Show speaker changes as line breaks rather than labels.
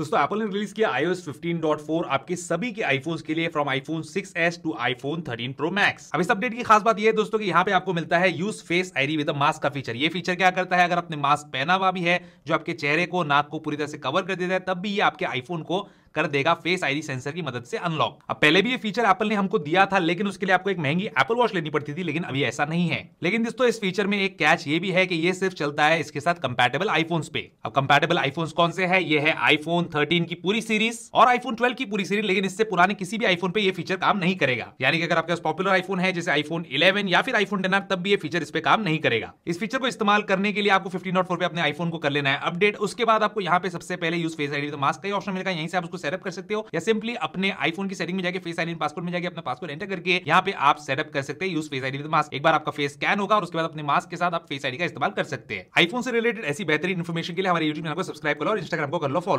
दोस्तों एप्पल ने रिलीज किया डॉट फोर आपके सभी के आईफोन्स के लिए from iPhone 6s to iPhone 13 pro max अब इस अपडेट की खास बात यह है दोस्तों कि यहाँ पे आपको मिलता है use face ID with mask का फीचर ये फीचर क्या करता है अगर आपने मास्क पहना हुआ भी है जो आपके चेहरे को नाक को पूरी तरह से कवर कर देता है तब भी ये आपके आईफोन को कर देगा फेस आईडी सेंसर की मदद से अनलॉक अब पहले भी ये फीचर एप्पल ने हमको दिया था लेकिन उसके लिए आपको एक महंगी एप्पल वॉच लेनी पड़ती थी लेकिन अभी ऐसा नहीं है लेकिन दोस्तों इस फीचर में एक कैच ये भी है कि ये सिर्फ चलता है इसके साथ कंपेटेबल आईफोन पे अब कंपेटेबल आईफोन कौन से है ये है आईफोन थर्टीन की पूरी सीरीज और आईफोन ट्वेल्व की पूरी सीरीज लेकिन इससे पुराने किसी भी आईफोन पे ये फीचर काम नहीं करेगा यानी कि अगर आपके पास पॉपुलर आईफोन है जैसे आईफोन इलेवन या फिर आईफोन टेन तब भी ये फीचर इस पे काम नहीं करेगा इस फीचर को इस्तेमाल करने के लिए आपको फिफ्टी नॉट फोर पे अपने आईफोन को कर लेना है अपडेट उसके बाद आपको यहाँ पे सबसे पहले यूज फेस आईडी तो मास्क का ऑप्शन मिलेगा यहीं से आप उसको सेटअप कर सकते हो या सिंपली अपने आईफोन की सेटिंग में जाकर फेस आईडी पासवर्ड में जाकर अपना पासवर्ड एंटर करके यहाँ पे आप सेटअप कर सकते हैं use face I with mask एक बार आपका फेस स्कैन होगा और उसके बाद अपने मास्क के साथ आप फेस आई का इस्तेमाल कर सकते हैं आईफोन से रिलेटेड ऐसी बेहतरीन इन्फॉर्मेशन के लिए हमारे यूट्यूब चैनल को सब्सक्राइब करो और इंस्टाग्राम को कर लो फॉलो